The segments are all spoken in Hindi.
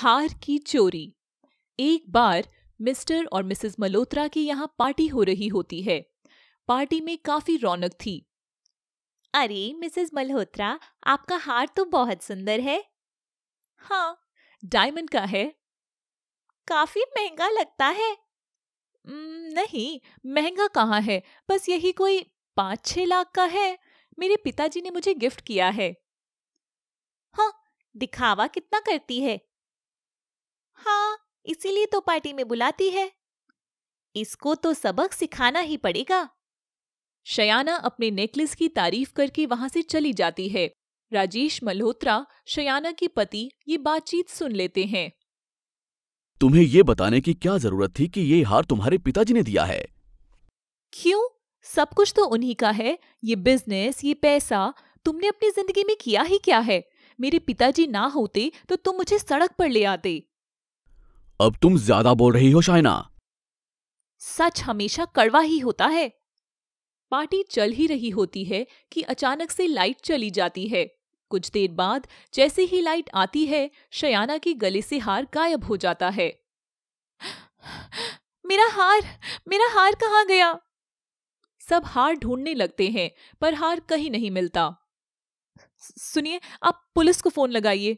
हार की चोरी एक बार मिस्टर और मिसेस मल्होत्रा की यहाँ पार्टी हो रही होती है पार्टी में काफी रौनक थी अरे मिसेस मल्होत्रा आपका हार तो बहुत सुंदर है हाँ डायमंड का है काफी महंगा लगता है नहीं महंगा कहाँ है बस यही कोई पांच छह लाख का है मेरे पिताजी ने मुझे गिफ्ट किया है हाँ दिखावा कितना करती है हाँ इसीलिए तो पार्टी में बुलाती है इसको तो सबक सिखाना ही पड़ेगा शयाना अपने नेकलेस की तारीफ करके वहां से चली जाती है राजेश मल्होत्रा शयाना के पति ये बातचीत सुन लेते हैं तुम्हें ये बताने की क्या जरूरत थी कि ये हार तुम्हारे पिताजी ने दिया है क्यों सब कुछ तो उन्हीं का है ये बिजनेस ये पैसा तुमने अपनी जिंदगी में किया ही क्या है मेरे पिताजी ना होते तो तुम मुझे सड़क पर ले आते अब तुम ज्यादा बोल रही हो शायना सच हमेशा कड़वा ही होता है पार्टी चल ही रही होती है कि अचानक से लाइट चली जाती है कुछ देर बाद जैसे ही लाइट आती है शयाना के गले से हार गायब हो जाता है मेरा हार मेरा हार कहाँ गया सब हार ढूंढने लगते हैं पर हार कहीं नहीं मिलता सुनिए आप पुलिस को फोन लगाइए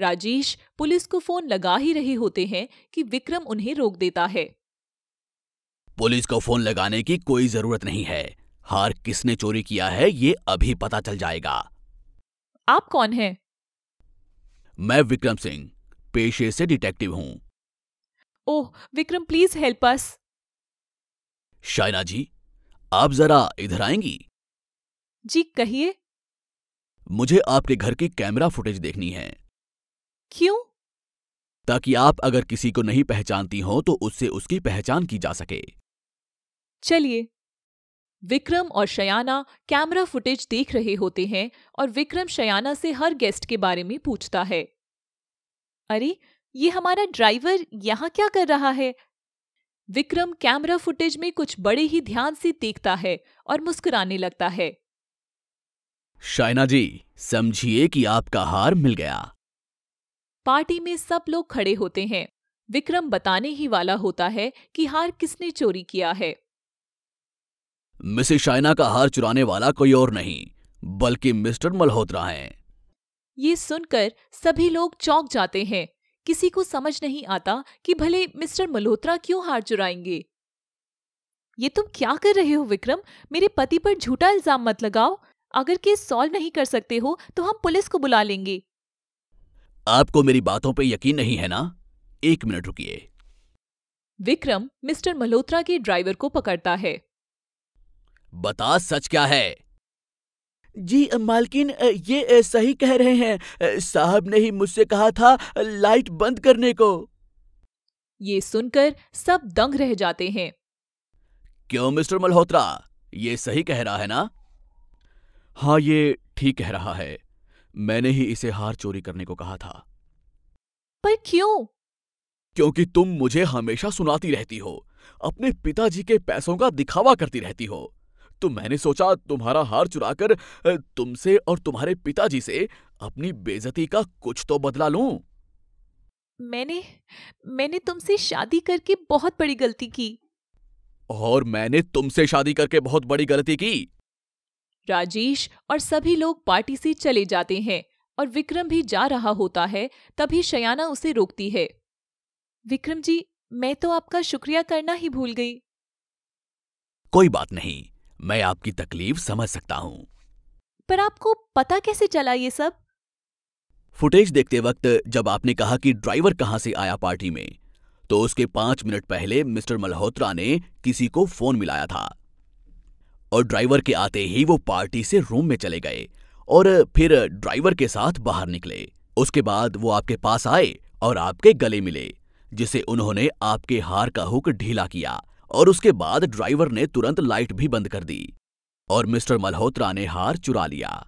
राजेश पुलिस को फोन लगा ही रहे होते हैं कि विक्रम उन्हें रोक देता है पुलिस को फोन लगाने की कोई जरूरत नहीं है हार किसने चोरी किया है ये अभी पता चल जाएगा आप कौन हैं? मैं विक्रम सिंह पेशे से डिटेक्टिव हूँ oh Vikram please help us Shaina ji आप जरा इधर आएंगी जी कहिए मुझे आपके घर की कैमरा फुटेज देखनी है क्यों ताकि आप अगर किसी को नहीं पहचानती हो तो उससे उसकी पहचान की जा सके चलिए विक्रम और शयाना कैमरा फुटेज देख रहे होते हैं और विक्रम शयाना से हर गेस्ट के बारे में पूछता है अरे ये हमारा ड्राइवर यहाँ क्या कर रहा है विक्रम कैमरा फुटेज में कुछ बड़े ही ध्यान से देखता है और मुस्कुराने लगता है शायना जी समझिए कि आपका हार मिल गया पार्टी में सब लोग खड़े होते हैं विक्रम बताने ही वाला होता है कि हार किसने चोरी किया है मिसेस शाइना का हार चुराने वाला कोई और नहीं बल्कि मिस्टर मल्होत्रा हैं। ये सुनकर सभी लोग चौंक जाते हैं किसी को समझ नहीं आता कि भले मिस्टर मल्होत्रा क्यों हार चुराएंगे ये तुम क्या कर रहे हो विक्रम मेरे पति पर झूठा इल्जाम मत लगाओ अगर केस सॉल्व नहीं कर सकते हो तो हम पुलिस को बुला लेंगे आपको मेरी बातों पर यकीन नहीं है ना एक मिनट रुकिए विक्रम मिस्टर मल्होत्रा के ड्राइवर को पकड़ता है बता सच क्या है जी मालकिन ये सही कह रहे हैं साहब ने ही मुझसे कहा था लाइट बंद करने को ये सुनकर सब दंग रह जाते हैं क्यों मिस्टर मल्होत्रा ये सही कह रहा है ना हाँ ये ठीक कह रहा है मैंने ही इसे हार चोरी करने को कहा था पर क्यों क्योंकि तुम मुझे हमेशा सुनाती रहती हो अपने पिताजी के पैसों का दिखावा करती रहती हो तो मैंने सोचा तुम्हारा हार चुराकर तुमसे और तुम्हारे पिताजी से अपनी बेजती का कुछ तो बदला लूं। मैंने मैंने तुमसे शादी करके बहुत बड़ी गलती की और मैंने तुमसे शादी करके बहुत बड़ी गलती की राजेश और सभी लोग पार्टी से चले जाते हैं और विक्रम भी जा रहा होता है तभी शयाना उसे रोकती है विक्रम जी मैं तो आपका शुक्रिया करना ही भूल गई कोई बात नहीं मैं आपकी तकलीफ समझ सकता हूँ पर आपको पता कैसे चला ये सब फुटेज देखते वक्त जब आपने कहा कि ड्राइवर कहाँ से आया पार्टी में तो उसके पांच मिनट पहले मिस्टर मल्होत्रा ने किसी को फोन मिलाया था और ड्राइवर के आते ही वो पार्टी से रूम में चले गए और फिर ड्राइवर के साथ बाहर निकले उसके बाद वो आपके पास आए और आपके गले मिले जिसे उन्होंने आपके हार का हुक ढीला किया और उसके बाद ड्राइवर ने तुरंत लाइट भी बंद कर दी और मिस्टर मल्होत्रा ने हार चुरा लिया